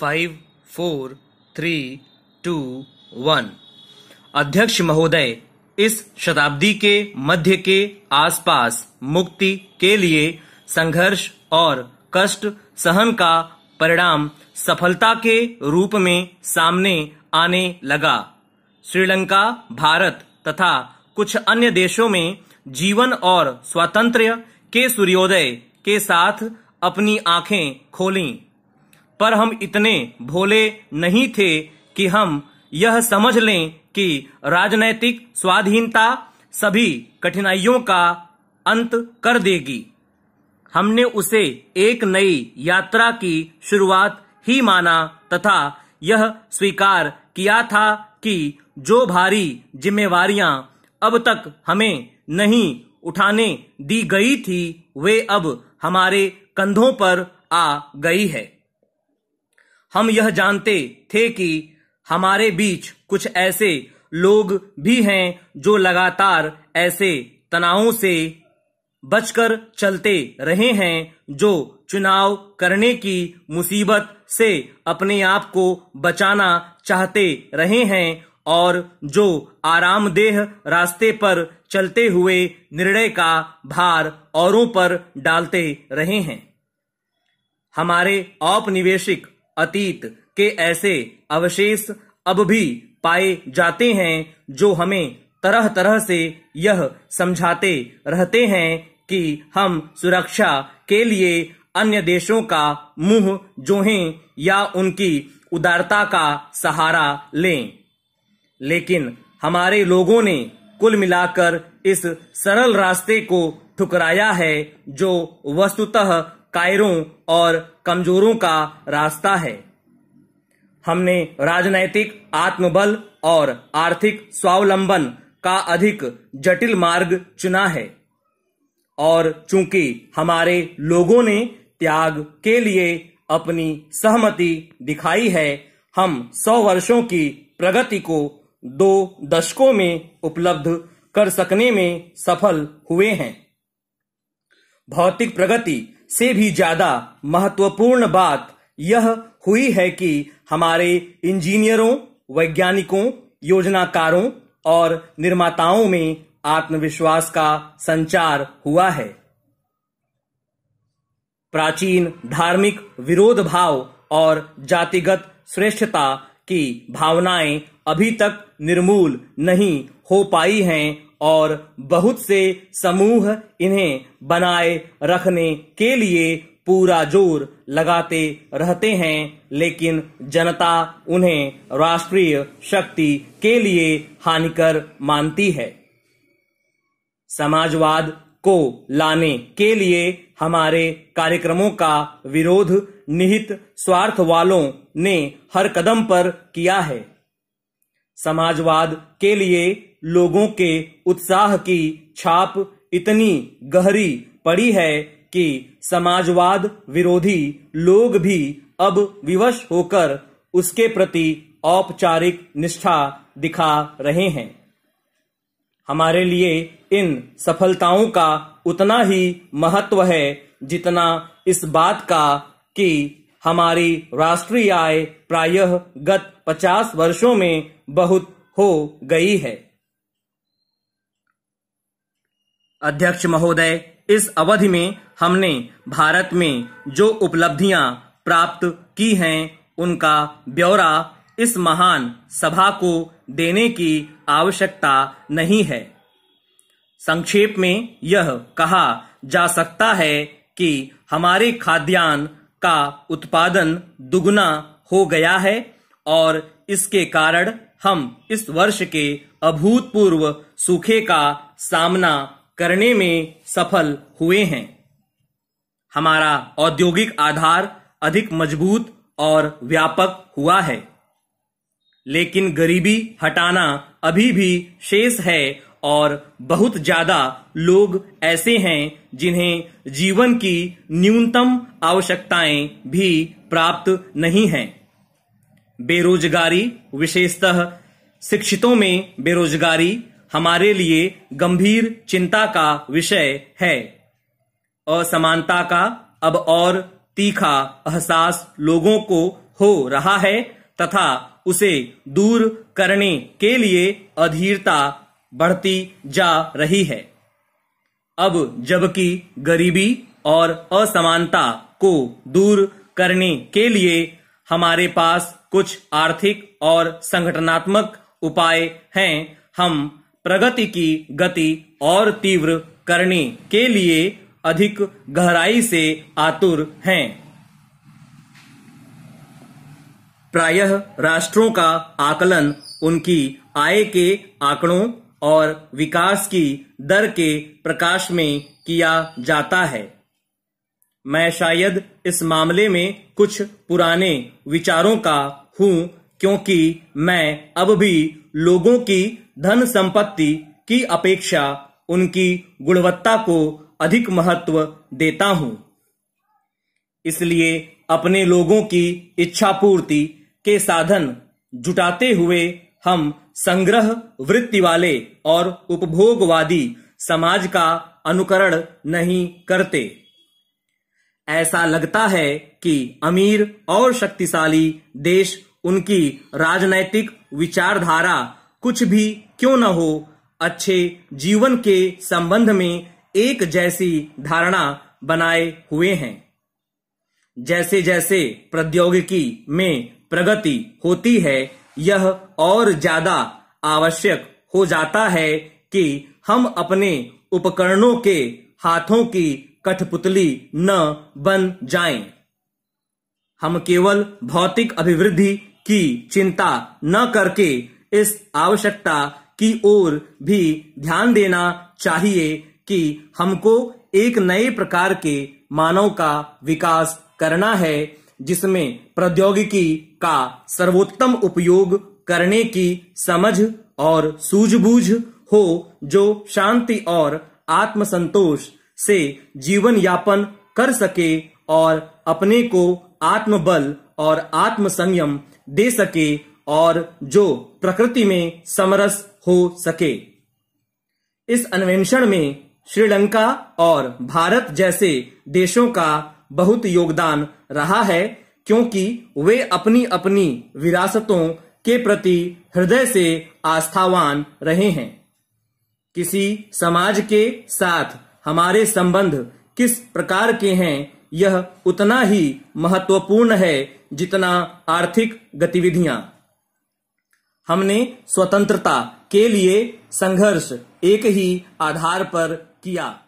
Five four three two one अध्यक्ष महोदय इस शताब्दी के मध्य के आसपास मुक्ति के लिए संघर्ष और कष्ट सहन का परिणाम सफलता के रूप में सामने आने लगा श्रीलंका भारत तथा कुछ अन्य देशों में जीवन और स्वातंत्र्य के सूर्योदय के साथ अपनी आंखें खोलीं पर हम इतने भोले नहीं थे कि हम यह समझ लें कि राजनैतिक स्वाधीनता सभी कठिनाइयों का अंत कर देगी हमने उसे एक नई यात्रा की शुरुआत ही माना तथा यह स्वीकार किया था कि जो भारी जिम्मेवारियां अब तक हमें नहीं उठाने दी गई थी वे अब हमारे कंधों पर आ गई है हम यह जानते थे कि हमारे बीच कुछ ऐसे लोग भी हैं जो लगातार ऐसे तनावों से बचकर चलते रहे हैं जो चुनाव करने की मुसीबत से अपने आप को बचाना चाहते रहे हैं और जो आरामदेह रास्ते पर चलते हुए निर्णय का भार औरों पर डालते रहे हैं हमारे औपनिवेशिक अतीत के ऐसे अवशेष अब भी पाए जाते हैं जो हमें तरह तरह से यह समझाते रहते हैं कि हम सुरक्षा के लिए अन्य देशों का मुंह जोहें या उनकी उदारता का सहारा लें लेकिन हमारे लोगों ने कुल मिलाकर इस सरल रास्ते को ठुकराया है जो वस्तुतः कायरों और कमजोरों का रास्ता है हमने राजनैतिक आत्मबल और आर्थिक स्वावलंबन का अधिक जटिल मार्ग चुना है और चूंकि हमारे लोगों ने त्याग के लिए अपनी सहमति दिखाई है हम सौ वर्षों की प्रगति को दो दशकों में उपलब्ध कर सकने में सफल हुए हैं भौतिक प्रगति से भी ज्यादा महत्वपूर्ण बात यह हुई है कि हमारे इंजीनियरों वैज्ञानिकों योजनाकारों और निर्माताओं में आत्मविश्वास का संचार हुआ है प्राचीन धार्मिक विरोध भाव और जातिगत श्रेष्ठता की भावनाएं अभी तक निर्मूल नहीं हो पाई हैं और बहुत से समूह इन्हें बनाए रखने के लिए पूरा जोर लगाते रहते हैं लेकिन जनता उन्हें राष्ट्रीय शक्ति के लिए हानिकर मानती है समाजवाद को लाने के लिए हमारे कार्यक्रमों का विरोध निहित स्वार्थ वालों ने हर कदम पर किया है समाजवाद के लिए लोगों के उत्साह की छाप इतनी गहरी पड़ी है कि समाजवाद विरोधी लोग भी अब विवश होकर उसके प्रति औपचारिक निष्ठा दिखा रहे हैं हमारे लिए इन सफलताओं का उतना ही महत्व है जितना इस बात का कि हमारी राष्ट्रीय आय प्रायः गत 50 वर्षों में बहुत हो गई है अध्यक्ष महोदय इस अवधि में हमने भारत में जो उपलब्धियां प्राप्त की हैं उनका ब्यौरा इस महान सभा को देने की आवश्यकता नहीं है संक्षेप में यह कहा जा सकता है कि हमारे खाद्यान्न का उत्पादन दुगुना हो गया है और इसके कारण हम इस वर्ष के अभूतपूर्व सूखे का सामना करने में सफल हुए हैं हमारा औद्योगिक आधार अधिक मजबूत और व्यापक हुआ है लेकिन गरीबी हटाना अभी भी शेष है और बहुत ज्यादा लोग ऐसे हैं जिन्हें जीवन की न्यूनतम आवश्यकताएं भी प्राप्त नहीं हैं बेरोजगारी विशेषतः शिक्षितों में बेरोजगारी हमारे लिए गंभीर चिंता का विषय है असमानता का अब और तीखा एहसास लोगों को हो रहा है तथा उसे दूर करने के लिए अधीरता बढ़ती जा रही है अब जबकि गरीबी और असमानता को दूर करने के लिए हमारे पास कुछ आर्थिक और संगठनात्मक उपाय हैं हम प्रगति की गति और तीव्र करने के लिए अधिक गहराई से आतुर हैं प्रायः राष्ट्रों का आकलन उनकी आय के आंकड़ों और विकास की दर के प्रकाश में किया जाता है मैं शायद इस मामले में कुछ पुराने विचारों का हूं क्योंकि मैं अब भी लोगों की धन संपत्ति की अपेक्षा उनकी गुणवत्ता को अधिक महत्व देता हूं इसलिए अपने लोगों की इच्छा पूर्ति के साधन जुटाते हुए हम संग्रह वृत्ति वाले और उपभोगवादी समाज का अनुकरण नहीं करते ऐसा लगता है कि अमीर और शक्तिशाली देश उनकी राजनैतिक विचारधारा कुछ भी क्यों न हो अच्छे जीवन के संबंध में एक जैसी धारणा बनाए हुए हैं जैसे जैसे प्रौद्योगिकी में प्रगति होती है यह और ज्यादा आवश्यक हो जाता है कि हम अपने उपकरणों के हाथों की कठपुतली न बन जाएं। हम केवल भौतिक अभिवृद्धि की चिंता न करके इस आवश्यकता की ओर भी ध्यान देना चाहिए कि हमको एक नए प्रकार के मानव का विकास करना है जिसमें प्रौद्योगिकी का सर्वोत्तम उपयोग करने की समझ और सूझबूझ हो जो शांति और आत्मसंतोष से जीवन यापन कर सके और अपने को आत्मबल और आत्मसंयम दे सके और जो प्रकृति में समरस हो सके इस अन्वेषण में श्रीलंका और भारत जैसे देशों का बहुत योगदान रहा है क्योंकि वे अपनी अपनी विरासतों के प्रति हृदय से आस्थावान रहे हैं किसी समाज के साथ हमारे संबंध किस प्रकार के हैं यह उतना ही महत्वपूर्ण है जितना आर्थिक गतिविधियां हमने स्वतंत्रता के लिए संघर्ष एक ही आधार पर किया